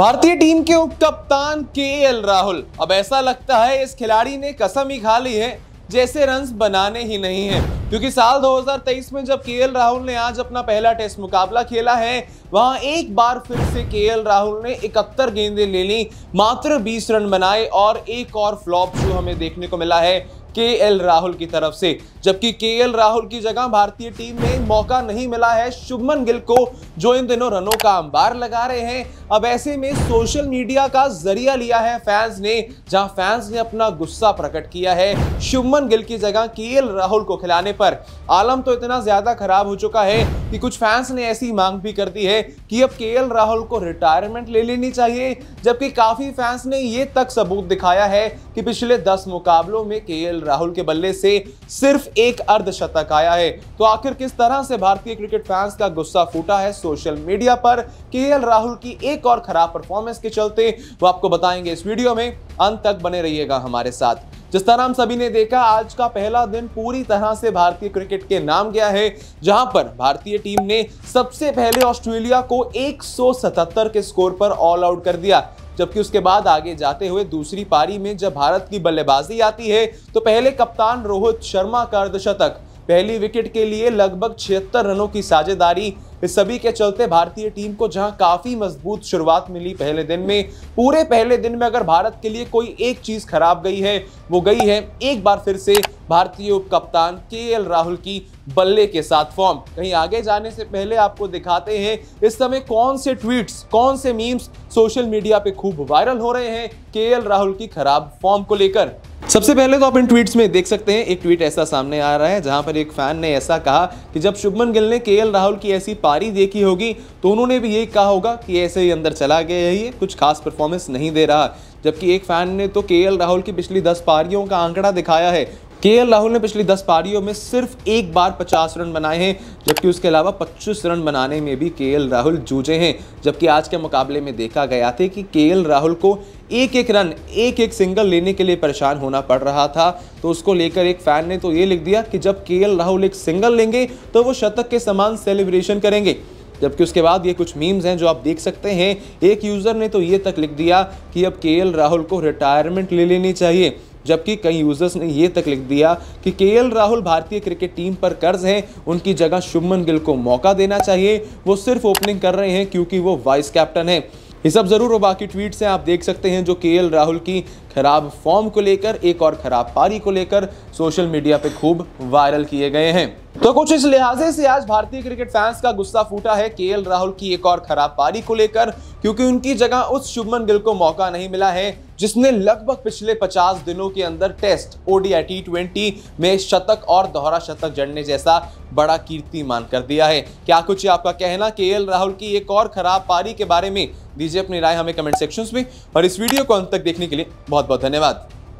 भारतीय टीम के उप कप्तान के एल राहुल अब ऐसा लगता है इस खिलाड़ी ने कसम ही खा ली है जैसे रन बनाने ही नहीं है क्योंकि साल 2023 में जब के एल राहुल ने आज अपना पहला टेस्ट मुकाबला खेला है वहां एक बार फिर से के एल राहुल ने इकहत्तर गेंदें ले ली मात्र 20 रन बनाए और एक और फ्लॉप जो हमें देखने को मिला है के एल राहुल की तरफ से जबकि के एल राहुल की जगह भारतीय टीम में मौका नहीं मिला है शुभमन गिल को जो इन दिनों रनों का अंबार लगा रहे हैं अब ऐसे में सोशल मीडिया का जरिया लिया है फैंस ने जहां फैंस ने अपना गुस्सा प्रकट किया है शुभमन गिल की जगह के एल राहुल को खिलाने पर आलम तो इतना ज्यादा खराब हो चुका है कि कुछ फैंस ने ऐसी मांग भी कर दी है कि अब के एल राहुल को रिटायरमेंट ले लेनी चाहिए जबकि काफी फैंस ने ये तक सबूत दिखाया है कि पिछले दस मुकाबलों में के एल राहुल के बल्ले से सिर्फ एक अर्धशतक आया है तो आखिर किस तरह से भारतीय क्रिकेट फैंस का गुस्सा फूटा है सोशल मीडिया पर के राहुल की एक और खराब परफॉर्मेंस के चलते वो आपको बताएंगे इस वीडियो में अंत तक बने रहिएगा हमारे साथ जिस तरह हम सभी ने देखा आज का पहला दिन पूरी तरह से भारतीय क्रिकेट के नाम गया है जहां पर भारतीय टीम ने सबसे पहले ऑस्ट्रेलिया को 177 के स्कोर पर ऑल आउट कर दिया जबकि उसके बाद आगे जाते हुए दूसरी पारी में जब भारत की बल्लेबाजी आती है तो पहले कप्तान रोहित शर्मा का अर्धशतक पहली विकेट के लिए लगभग छिहत्तर रनों की साझेदारी इस सभी के चलते भारतीय टीम को जहां काफ़ी मजबूत शुरुआत मिली पहले दिन में पूरे पहले दिन में अगर भारत के लिए कोई एक चीज़ खराब गई है वो गई है एक बार फिर से भारतीय उप कप्तान के राहुल की बल्ले के साथ फॉर्म कहीं आगे जाने से पहले आपको दिखाते हैं इस समय कौन से ट्वीट्स कौन से मीम्स सोशल मीडिया पे खूब वायरल हो रहे हैं के राहुल की खराब फॉर्म को लेकर सबसे पहले तो आप इन ट्वीट्स में देख सकते हैं एक ट्वीट ऐसा सामने आ रहा है जहां पर एक फैन ने ऐसा कहा कि जब शुभमन गिल ने के राहुल की ऐसी पारी देखी होगी तो उन्होंने भी यही कहा होगा कि ऐसे ही अंदर चला गया है ये कुछ खास परफॉर्मेंस नहीं दे रहा जबकि एक फैन ने तो के राहुल की पिछली दस पारियों का आंकड़ा दिखाया है के राहुल ने पिछली दस पारियों में सिर्फ एक बार पचास रन बनाए हैं जबकि उसके अलावा पच्चीस रन बनाने में भी के राहुल जूझे हैं जबकि आज के मुकाबले में देखा गया था कि के राहुल को एक एक रन एक एक सिंगल लेने के लिए परेशान होना पड़ रहा था तो उसको लेकर एक फैन ने तो ये लिख दिया कि जब के राहुल एक सिंगल लेंगे तो वो शतक के समान सेलिब्रेशन करेंगे जबकि उसके बाद ये कुछ मीम्स हैं जो आप देख सकते हैं एक यूज़र ने तो ये तक लिख दिया कि अब के राहुल को रिटायरमेंट ले लेनी चाहिए जबकि कई यूजर्स ने ये तक लिख दिया कि के राहुल भारतीय क्रिकेट टीम पर कर्ज है उनकी जगह शुभमन गिल को मौका देना चाहिए वो सिर्फ ओपनिंग कर रहे हैं क्योंकि वो वाइस कैप्टन है ये सब जरूर और बाकी ट्वीट से आप देख सकते हैं जो के राहुल की खराब फॉर्म को लेकर एक और खराब पारी को लेकर सोशल मीडिया पे खूब वायरल किए गए हैं तो कुछ इस लिहाजे से आज भारतीय क्रिकेट फैंस का गुस्सा फूटा है के राहुल की एक और खराब पारी को लेकर क्योंकि उनकी जगह उस शुभमन गिल को मौका नहीं मिला है जिसने लगभग पिछले 50 दिनों के अंदर टेस्ट ओडीआई टी में शतक और दोहरा शतक जड़ने जैसा बड़ा कीर्तिमान कर दिया है क्या कुछ है आपका कहना के एल राहुल की एक और खराब पारी के बारे में दीजिए अपनी राय हमें कमेंट सेक्शन में और इस वीडियो को अंत तक देखने के लिए बहुत बहुत धन्यवाद